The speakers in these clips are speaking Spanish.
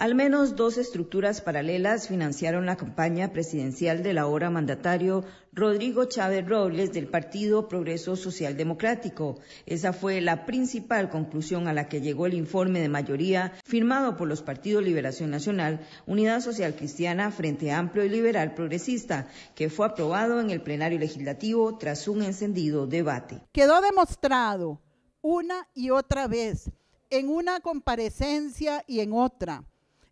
Al menos dos estructuras paralelas financiaron la campaña presidencial del ahora mandatario Rodrigo Chávez Robles del Partido Progreso Social Democrático. Esa fue la principal conclusión a la que llegó el informe de mayoría firmado por los partidos Liberación Nacional, Unidad Social Cristiana, Frente Amplio y Liberal Progresista, que fue aprobado en el plenario legislativo tras un encendido debate. Quedó demostrado una y otra vez en una comparecencia y en otra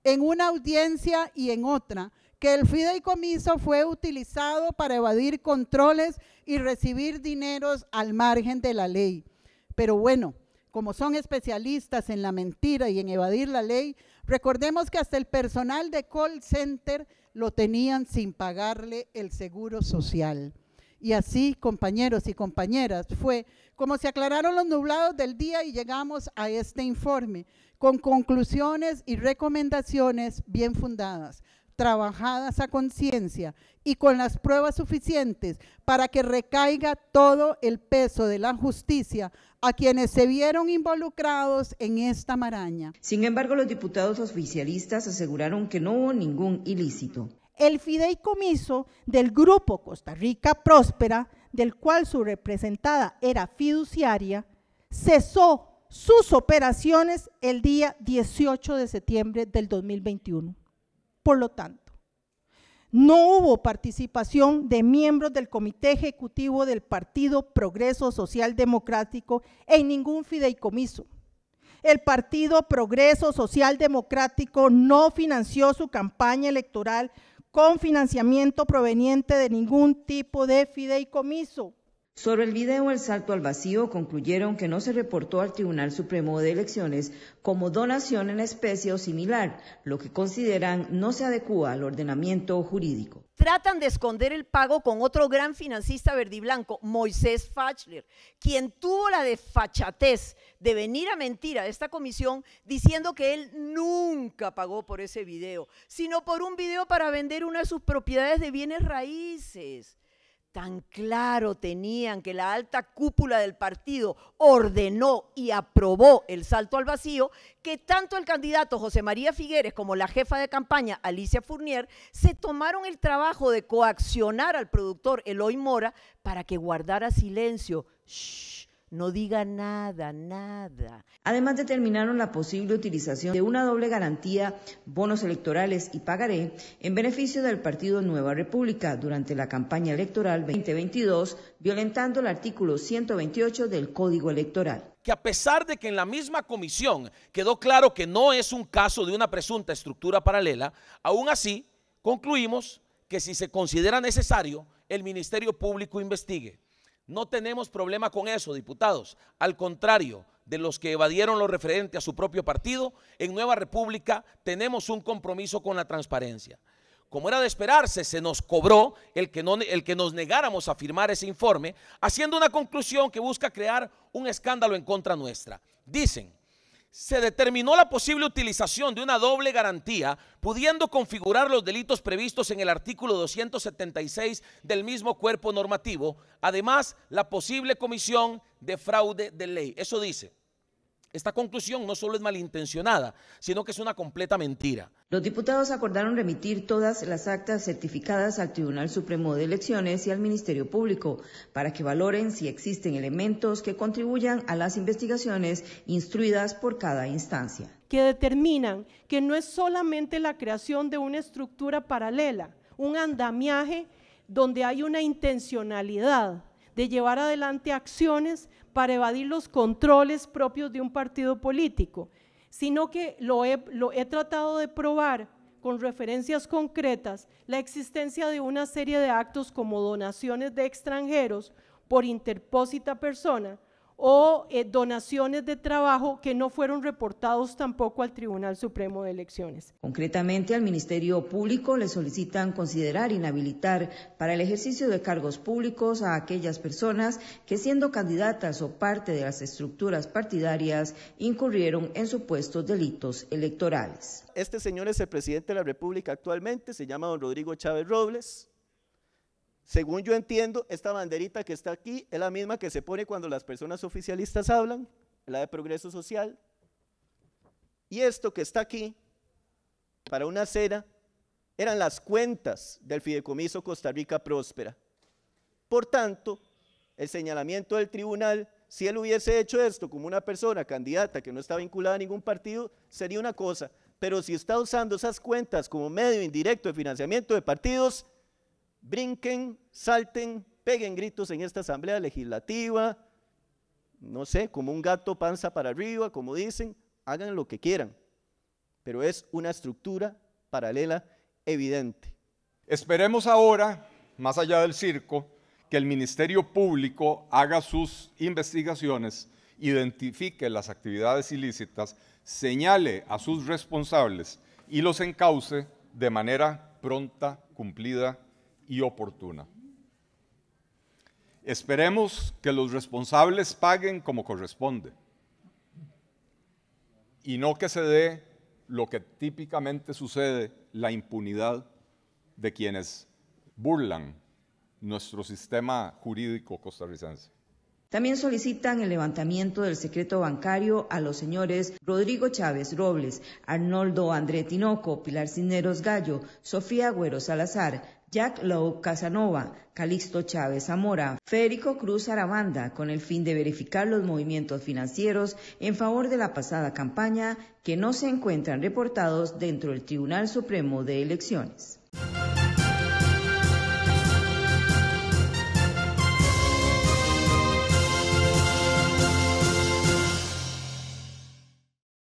en una audiencia y en otra, que el fideicomiso fue utilizado para evadir controles y recibir dineros al margen de la ley. Pero bueno, como son especialistas en la mentira y en evadir la ley, recordemos que hasta el personal de call center lo tenían sin pagarle el seguro social. Y así, compañeros y compañeras, fue como se aclararon los nublados del día y llegamos a este informe, con conclusiones y recomendaciones bien fundadas, trabajadas a conciencia y con las pruebas suficientes para que recaiga todo el peso de la justicia a quienes se vieron involucrados en esta maraña. Sin embargo, los diputados oficialistas aseguraron que no hubo ningún ilícito el fideicomiso del Grupo Costa Rica Próspera, del cual su representada era fiduciaria, cesó sus operaciones el día 18 de septiembre del 2021. Por lo tanto, no hubo participación de miembros del Comité Ejecutivo del Partido Progreso Social Democrático en ningún fideicomiso. El Partido Progreso Social Democrático no financió su campaña electoral con financiamiento proveniente de ningún tipo de fideicomiso. Sobre el video El Salto al Vacío, concluyeron que no se reportó al Tribunal Supremo de Elecciones como donación en especie o similar, lo que consideran no se adecua al ordenamiento jurídico. Tratan de esconder el pago con otro gran financista verdiblanco, Moisés Fachler, quien tuvo la desfachatez de venir a mentir a esta comisión diciendo que él nunca pagó por ese video, sino por un video para vender una de sus propiedades de bienes raíces. Tan claro tenían que la alta cúpula del partido ordenó y aprobó el salto al vacío que tanto el candidato José María Figueres como la jefa de campaña Alicia Fournier se tomaron el trabajo de coaccionar al productor Eloy Mora para que guardara silencio. No diga nada, nada. Además determinaron la posible utilización de una doble garantía, bonos electorales y pagaré, en beneficio del partido Nueva República durante la campaña electoral 2022, violentando el artículo 128 del Código Electoral que a pesar de que en la misma comisión quedó claro que no es un caso de una presunta estructura paralela, aún así concluimos que si se considera necesario, el Ministerio Público investigue. No tenemos problema con eso, diputados. Al contrario de los que evadieron lo referente a su propio partido, en Nueva República tenemos un compromiso con la transparencia. Como era de esperarse, se nos cobró el que, el que nos negáramos a firmar ese informe, haciendo una conclusión que busca crear un escándalo en contra nuestra. Dicen, se determinó la posible utilización de una doble garantía, pudiendo configurar los delitos previstos en el artículo 276 del mismo cuerpo normativo, además la posible comisión de fraude de ley. Eso dice. Esta conclusión no solo es malintencionada, sino que es una completa mentira. Los diputados acordaron remitir todas las actas certificadas al Tribunal Supremo de Elecciones y al Ministerio Público para que valoren si existen elementos que contribuyan a las investigaciones instruidas por cada instancia. Que determinan que no es solamente la creación de una estructura paralela, un andamiaje donde hay una intencionalidad de llevar adelante acciones para evadir los controles propios de un partido político, sino que lo he, lo he tratado de probar con referencias concretas la existencia de una serie de actos como donaciones de extranjeros por interpósita persona, o eh, donaciones de trabajo que no fueron reportados tampoco al Tribunal Supremo de Elecciones. Concretamente, al Ministerio Público le solicitan considerar inhabilitar para el ejercicio de cargos públicos a aquellas personas que siendo candidatas o parte de las estructuras partidarias incurrieron en supuestos delitos electorales. Este señor es el presidente de la República actualmente, se llama don Rodrigo Chávez Robles. Según yo entiendo, esta banderita que está aquí es la misma que se pone cuando las personas oficialistas hablan, la de progreso social. Y esto que está aquí, para una cena, eran las cuentas del Fideicomiso Costa Rica Próspera. Por tanto, el señalamiento del tribunal, si él hubiese hecho esto como una persona candidata que no está vinculada a ningún partido, sería una cosa. Pero si está usando esas cuentas como medio indirecto de financiamiento de partidos, brinquen, salten, peguen gritos en esta asamblea legislativa, no sé, como un gato panza para arriba, como dicen, hagan lo que quieran, pero es una estructura paralela evidente. Esperemos ahora, más allá del circo, que el Ministerio Público haga sus investigaciones, identifique las actividades ilícitas, señale a sus responsables y los encauce de manera pronta, cumplida y oportuna. Esperemos que los responsables paguen como corresponde y no que se dé lo que típicamente sucede, la impunidad de quienes burlan nuestro sistema jurídico costarricense. También solicitan el levantamiento del secreto bancario a los señores Rodrigo Chávez Robles, Arnoldo André Tinoco, Pilar Cisneros Gallo, Sofía Agüero Salazar, Jack Lowe Casanova, Calixto Chávez Zamora, Férico Cruz Aramanda, con el fin de verificar los movimientos financieros en favor de la pasada campaña que no se encuentran reportados dentro del Tribunal Supremo de Elecciones.